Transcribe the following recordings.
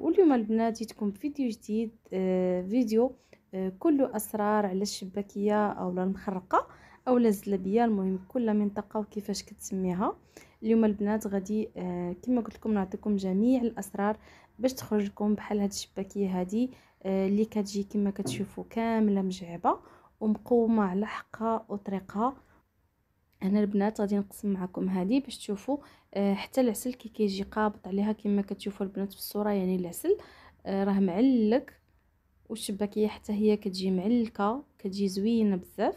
واليوم البنات جيتكم فيديو جديد آه، فيديو آه، كله اسرار على الشباكيه او المخرقه او الزلبيه المهم كل منطقه وكيفاش كتسميها اليوم البنات غادي آه، كما قلت لكم نعطيكم جميع الاسرار باش تخرج لكم بحال هاد الشباكيه هادي اللي كتجي كما كتشوفوا كامله مجعبه ومقومه على حقها وطريقها هنا البنات غادي نقسم معكم هذه باش تشوفوا آه، حتى العسل كي كيجي قابط عليها كما كتشوفوا البنات في الصوره يعني العسل آه، راه معلك والشباكيه حتى هي كتجي معلكه كتجي زوينه بزاف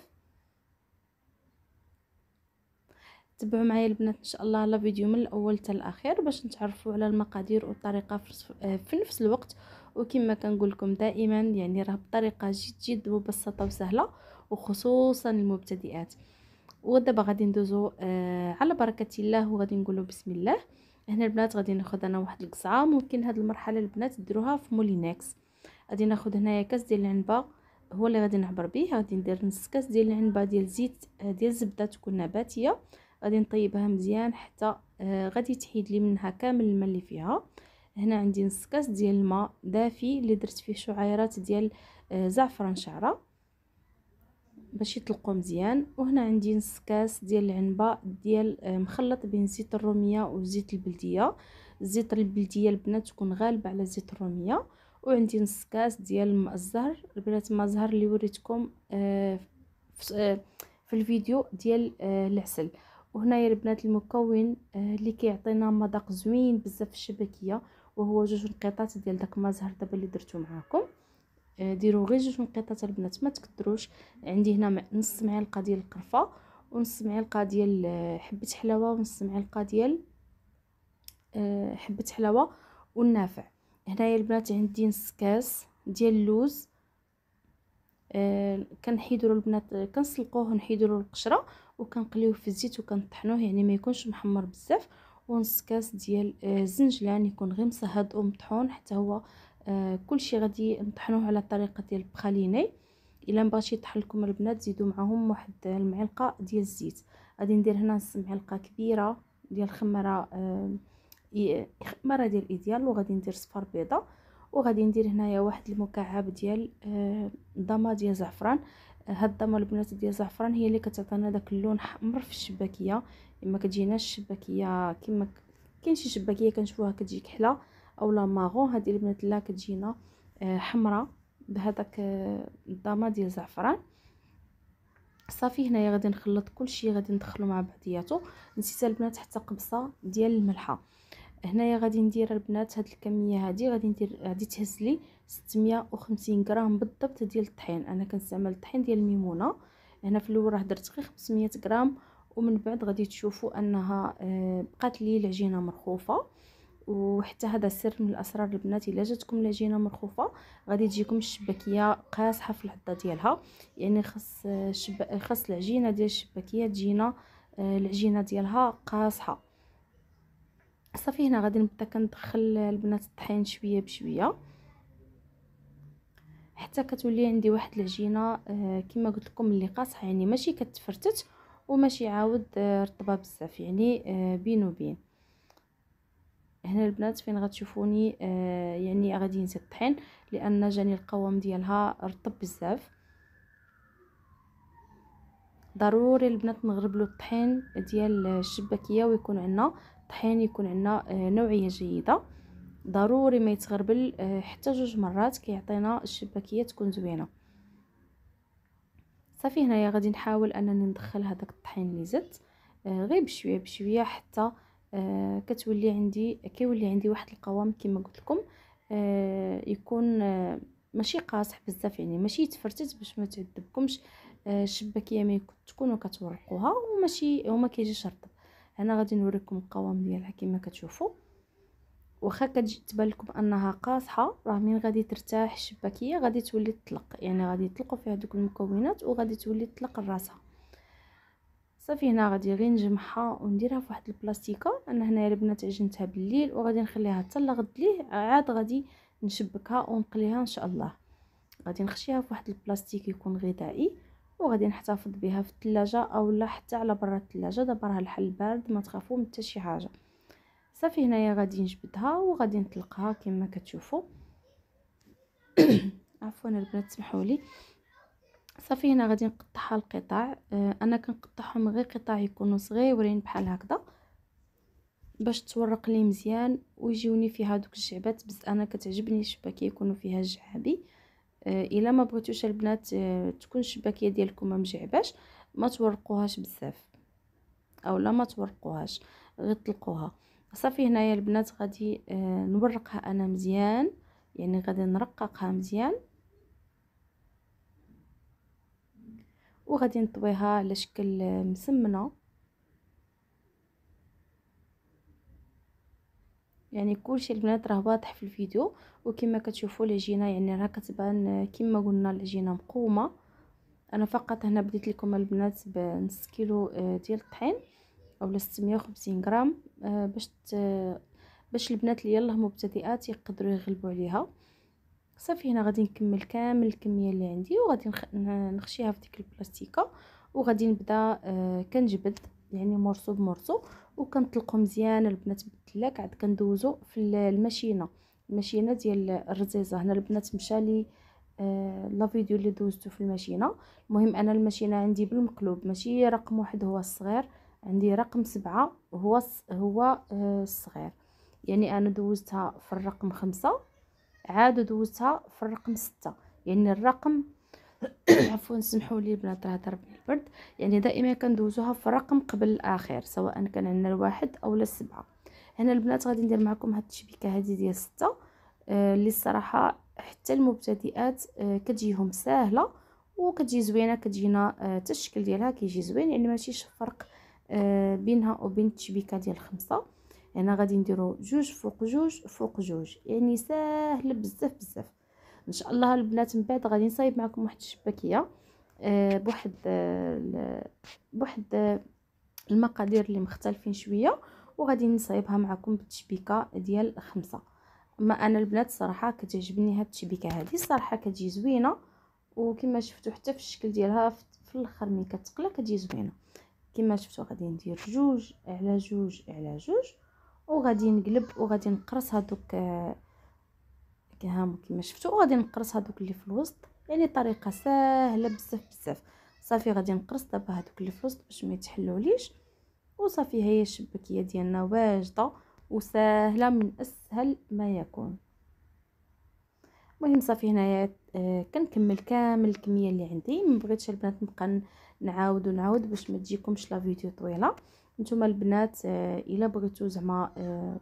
تبعوا معايا البنات ان شاء الله لا فيديو من الاول حتى الاخير باش نتعرفوا على المقادير والطريقه في آه، نفس الوقت وكما كنقول لكم دائما يعني راه بطريقه جد جد مبسطه وسهله وخصوصا المبتدئات ودابا غادي ندوزو آه على بركه الله وغادي نقولو بسم الله هنا البنات غادي ناخذ انا واحد القصعه ممكن هاد المرحله البنات ديروها في مولينكس غادي ناخذ هنايا كاس ديال العنبه هو اللي غادي نعبر به غادي ندير نص كاس ديال العنبه ديال زيت آه، ديال الزبده تكون نباتيه غادي نطيبها مزيان حتى آه غادي تحيد لي منها كامل الماء اللي فيها هنا عندي نص كاس ديال الماء دافي اللي درت فيه شعيرات ديال آه زعفران شعره باش يطلقوا مزيان وهنا عندي نص كاس ديال العنبه ديال آه، مخلط بين زيت الروميه وزيت البلديه زيت البلديه البنات تكون غالبه على زيت الروميه وعندي نص كاس ديال ماء الزهر البنات ماء الزهر اللي وريتكم آه، آه، في الفيديو ديال العسل وهنايا البنات المكون اللي كيعطينا مذاق زوين بزاف في الشبكيه وهو جوج نقيطات ديال داك ماء الزهر دابا اللي درتو معاكم آه، ديروا غير جوج نقيطات البنات ما تكثروش عندي هنا نص معلقه ديال القرفه ونص معلقه ديال آه، حبه حلاوه ونص معلقه ديال آه، حبه حلاوه والنافع هنايا البنات عندي نص كاس ديال اللوز كنحيدوا البنات كنسلقوه ونحيدوا له القشره وكنقليوه في الزيت وكنطحنوه يعني ما يكونش محمر بزاف ونص كاس ديال الزنجلان يكون غير مسهد ومطحون حتى هو آه كلشي غادي نطحنوه على طريقة ديال البخاليني الا مبغاش يطحن لكم البنات زيدوا معاهم واحد المعلقه ديال الزيت غادي ندير هنا نص معلقه كبيره ديال الخمره آه، خمره ديال الايديال وغادي ندير صفار بيضه وغادي ندير هنايا واحد المكعب ديال ضمه آه، ديال زعفران هاد الضمه البنات ديال الزعفران هي اللي كتعطينا داك اللون احمر في الشباكيه ما كتجيناش الشباكيه كما كاين شي شباكيه كنشوفوها كتجي كحله او لا ماغون هذه البنات لا كتجينا آه، حمراء بهذاك آه، الضامه ديال الزعفران صافي هنايا غادي نخلط كلشي غادي ندخلو مع بعضياتو نسيت البنات حتى قبصه ديال الملحه هنايا غادي ندير البنات هاد الكميه هادي غادي ندير غادي تهز لي 650 غرام بالضبط ديال الطحين انا كنستعمل الطحين ديال الميمونه هنا في الاول راه درت غير 500 غرام ومن بعد غادي تشوفوا انها آه، بقات لي العجينه مرخوفه وحتى هذا سر من الاسرار البنات الا جاتكم العجينه مرخوفه غادي تجيكم الشباكيه قاصحه في العضه ديالها يعني خاص شب... خاص العجينه ديال الشباكيه تجينا آه، العجينه ديالها قاصحه صافي هنا غادي نبدا كندخل البنات الطحين شويه بشويه حتى كتولي عندي واحد العجينه آه، كما قلت لكم اللي قاصحه يعني ماشي كتفرتت وماشي عاود آه، رطبه بزاف يعني بين وبين هنا البنات فين غتشوفوني آه يعني غادي نزيد الطحين لان جاني القوام ديالها رطب بزاف ضروري البنات نغربلو الطحين ديال الشباكيه ويكون عندنا طحين يكون عندنا آه، نوعيه جيده ضروري ما يتغربل آه، حتى جوج مرات كيعطينا الشباكيه تكون زوينه صافي هنايا غادي نحاول انني ندخل هذاك الطحين اللي زدت آه، غير بشويه بشويه حتى آه، كتولي عندي كيولي عندي واحد القوام كما قلت لكم آه يكون آه ماشي قاصح بزاف يعني ماشي يتفرتت باش ما تعذبكمش آه الشباكيه ملي تكونوا كتورقوها وماشي وما كيجيش رطب هنا غادي نوريكم القوام ديالها كما كتشوفوا واخا كتبان لكم انها قاصحه راه من غادي ترتاح الشباكيه غادي تولي تطلق يعني غادي يطلقوا فيها دوك المكونات وغادي تولي تطلق راسها صافي هنا غادي غير نجمعها ونديرها فواحد البلاستيكه انا هنايا البنات عجنتها بالليل وغادي نخليها حتى لغد ليه عاد غادي نشبكها ونقليها ان شاء الله غادي نخشيها فواحد البلاستيك يكون غذائي وغادي نحتفظ بها في الثلاجه اولا حتى على برا الثلاجه دابا راه الحل بارد ما تخافوا من حتى شي حاجه صافي هنايا غادي نجبدها وغادي نطلقها كما كتشوفوا عفوا البنات سمحوا لي صافي هنا غادي نقطعها القطع آه، انا كنقطعهم غير قطع يكونوا صغيورين بحال هكذا باش تورق لي مزيان ويجيوني فيها دوك الجعبات بس انا كتعجبني الشباكيه يكونوا فيها جعابي آه، الا ما بغيتوش البنات آه، تكون الشباكيه ديالكم ما مجعباش ما تورقوهاش بزاف اولا ما تورقوهاش غير طلقوها صافي هنايا البنات غادي نورقها انا مزيان يعني غادي نرققها مزيان وغادي نطويها على شكل مسمنه يعني كلشي البنات راه واضح في الفيديو وكما كتشوفوا العجينه يعني راه كتبان كما قلنا العجينه مقومه انا فقط هنا بديت لكم البنات بنص كيلو آه، ديال الطحين اولا 650 غرام آه، باش باش البنات اللي يلاه مبتدئات يقدروا يغلبوا عليها صافي هنا غادي نكمل كامل الكميه اللي عندي وغادي نخ... نخشيها في ديك البلاستيكه وغادي نبدا آه كنجبد يعني مرصو بمرصو وكنطلقو مزيان البنات بالدلاك عاد كندوزو في الماشينه الماشينه ديال الرزيزه هنا البنات مشى لي آه، لا فيديو اللي دوزتو في الماشينه المهم انا الماشينه عندي بالمقلوب ماشي رقم واحد هو الصغير عندي رقم سبعة هو هو آه، الصغير يعني انا دوزتها في الرقم خمسة عاد دوزتها في الرقم ستة يعني الرقم عفوا سمحوا لي بنات راه ضرب البرد يعني دائما كندوزوها في الرقم قبل الاخير سواء كان عندنا الواحد اولا السبعة هنا البنات غادي ندير معكم هاد التشبيكه هادي ديال ستة آه، اللي الصراحه حتى المبتدئات آه كتجيهم ساهله وكتجي زوينه كتجينا آه، حتى الشكل ديالها كيجي زوين يعني ماشي فرق آه بينها وبين التشبيكه ديال خمسة هنا غادي نديرو جوج فوق جوج فوق جوج يعني ساهل بزاف بزاف ان شاء الله البنات من بعد غادي نصايب معكم واحد الشباكيه أه بواحد أه بواحد آه، المقادير اللي مختلفين شويه وغادي نصايبها معكم بالتشبيكه ديال خمسة ما انا البنات صراحه كتعجبني هاد التشبيكه هذه صراحه كتجي زوينه وكما شفتوا حتى في الشكل ديالها في الاخر ملي كتقلى كتجي زوينه كما شفتوا غادي ندير جوج على جوج على جوج وغادي نقلب وغادي نقرص هذوك آه، هامو كما شفتوا وغادي نقرص هادوك اللي في الوسط يعني طريقه سهله بزاف بزاف صافي غادي نقرص دابا هادوك اللي في الوسط باش ما يتحلوليش وصافي هي الشبكيه ديالنا واجده وسهله من اسهل ما يكون المهم صافي هنايا آه كنكمل كامل الكميه اللي عندي ما بغيتش البنات نبقى نعاود ونعاود باش ما تجيكمش لا فيديو طويله نتوما البنات آه، الا بغيتو زعما آه،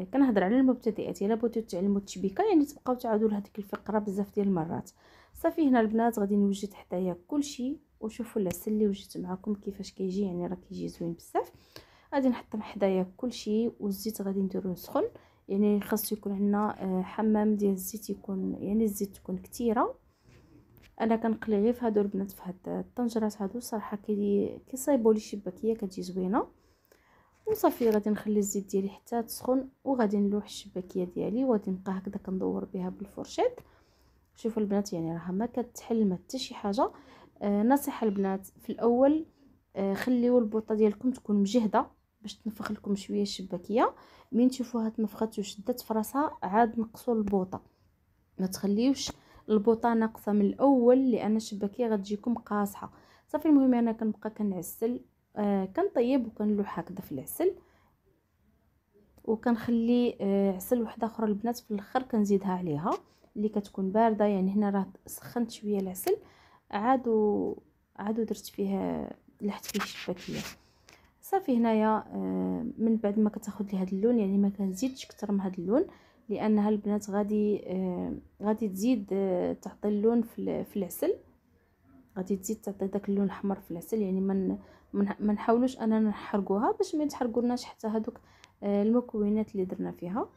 آه، كنهضر على المبتدئات الا بغيتو تعلموا التشبيكه يعني تبقاو تعاودوا لهذيك الفقره بزاف ديال المرات صافي هنا البنات غادي نوجد حدايا كلشي وشوفوا العسل اللي وجدت معكم كيفاش كيجي يعني راه كيجي زوين بزاف غادي نحطم حدايا كلشي والزيت غادي نديرو سخن يعني خاصو يكون عندنا حمام ديال الزيت يكون يعني الزيت تكون كثيره انا كنقلي غير فهادو البنات فهاد الطنجرات هادو الصراحه كي كيصايبوا لي شباكيه كتجي زوينه وصافي غادي نخلي الزيت ديالي حتى تسخن وغادي نلوح الشباكيه ديالي وغادي نبقى هكذا كندور بها بالفرشيط شوفوا البنات يعني راها ما كتحل ما حتى شي حاجه آه نصيحه البنات في الاول آه خليو البوطه ديالكم تكون مجهده باش تنفخ لكم شويه الشباكيه من تشوفوها تنفخات وشدات فراسها عاد نقصوا البوطه ما تخليوش البوطه ناقصه من الاول لان الشباكيه غتجيكم قاصحه صافي المهم انا كنبقى كنعسل آه كنطيب وكنلوح هكذا في العسل وكنخلي آه عسل وحده اخرى البنات في الاخر كنزيدها عليها اللي كتكون بارده يعني هنا راه سخنت شويه العسل عادو عادو درت فيها لحت فيه الشباكيه صافي هنايا آه من بعد ما كتاخذ لي هذا اللون يعني ما كنزيدش كتر من هذا اللون لانها البنات غادي آه، غادي تزيد آه، تعطي اللون في العسل غادي تزيد تعطي داك اللون الاحمر في العسل يعني من ما نحاولوش اننا نحرقوها باش ما تحرقولناش حتى هذوك آه، المكونات اللي درنا فيها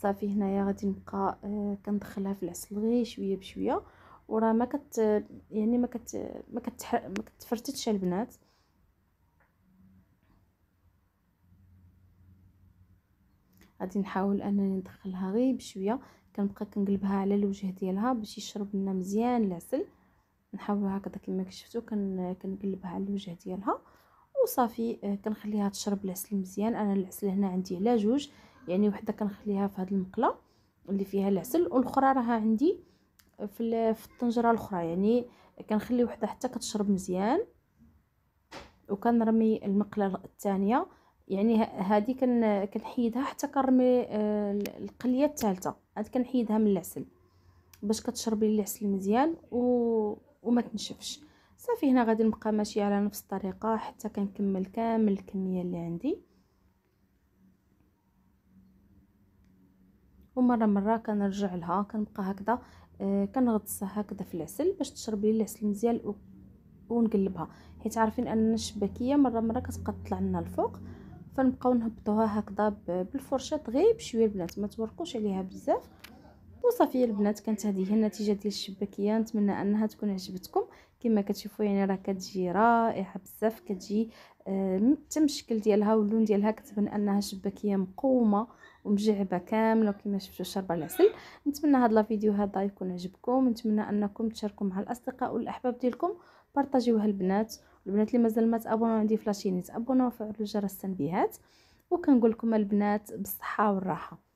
صافي هنايا غادي نبقى كندخلها في العسل غير شويه بشويه وراه ما كت يعني ما كت ما كتفرتتش البنات غادي نحاول انني ندخلها غير بشويه كنبقى كنقلبها على الوجه ديالها باش يشرب لنا مزيان العسل نحاول هكذا كما شفتوا كنقلبها على الوجه ديالها وصافي آه، كنخليها تشرب العسل مزيان انا العسل هنا عندي على جوج يعني وحده كنخليها في هذه المقله اللي فيها العسل والاخرى راها عندي في في الطنجره الاخرى يعني كنخلي وحده حتى كتشرب مزيان وكنرمي المقله الثانيه يعني هذه كنحيدها حتى كرمي آه، القليه الثالثه عاد كنحيدها من العسل باش كتشربي العسل مزيان و... وما تنشفش صافي هنا غادي نبقى ماشيه على نفس الطريقه حتى كنكمل كامل الكميه اللي عندي ومره مره كنرجع لها كنبقى هكذا آه كنغطسها هكذا في العسل باش تشرب لي العسل مزيان ونقلبها حيت عارفين ان الشباكيه مره مره كتبقى تطلع لنا الفوق فنبقاو نهبطوها هكذا بالفرشاه غير بشويه البنات ما تورقوش عليها بزاف وصافي البنات كانت هذه هي النتيجه ديال الشباكيه نتمنى انها تكون عجبتكم كما كتشوفوا يعني راه كتجي رائعه بزاف كتجي حتى آه، الشكل ديالها واللون ديالها كتبان انها شباكيه مقومه ومجعبه كامله وكما شفتوا شربه العسل نتمنى هذا الفيديو هذا يكون عجبكم نتمنى انكم تشاركوا مع الاصدقاء والاحباب ديالكم بارطاجيوها البنات البنات اللي مازال ما تابوناو عندي في لاشين يتابوناو وفعلوا جرس التنبيهات وكنقول لكم البنات بالصحه والراحه